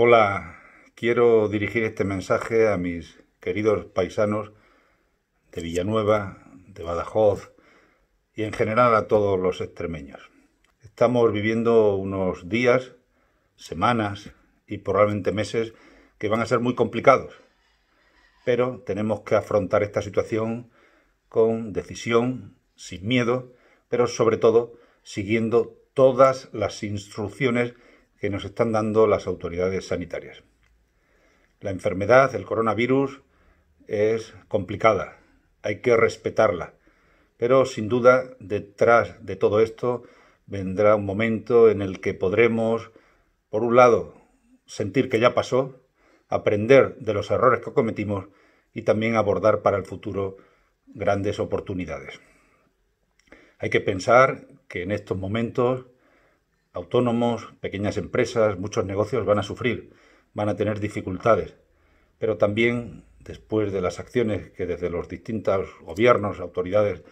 Hola, quiero dirigir este mensaje a mis queridos paisanos de Villanueva, de Badajoz y en general a todos los extremeños. Estamos viviendo unos días, semanas y probablemente meses que van a ser muy complicados, pero tenemos que afrontar esta situación con decisión, sin miedo, pero sobre todo siguiendo todas las instrucciones que nos están dando las autoridades sanitarias. La enfermedad, el coronavirus, es complicada, hay que respetarla, pero sin duda detrás de todo esto vendrá un momento en el que podremos, por un lado, sentir que ya pasó, aprender de los errores que cometimos y también abordar para el futuro grandes oportunidades. Hay que pensar que en estos momentos Autónomos, pequeñas empresas, muchos negocios van a sufrir, van a tener dificultades, pero también después de las acciones que desde los distintos gobiernos, autoridades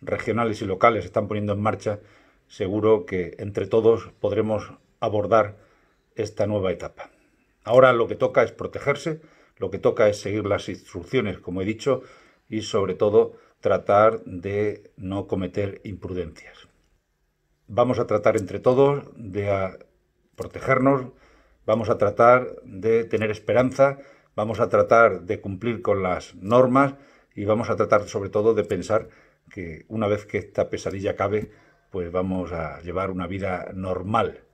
regionales y locales están poniendo en marcha, seguro que entre todos podremos abordar esta nueva etapa. Ahora lo que toca es protegerse, lo que toca es seguir las instrucciones, como he dicho, y sobre todo tratar de no cometer imprudencias vamos a tratar entre todos de ah, protegernos, vamos a tratar de tener esperanza, vamos a tratar de cumplir con las normas y vamos a tratar sobre todo de pensar que una vez que esta pesadilla acabe, pues vamos a llevar una vida normal.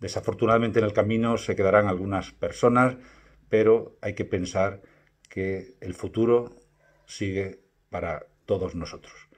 Desafortunadamente en el camino se quedarán algunas personas, pero hay que pensar que el futuro sigue para todos nosotros.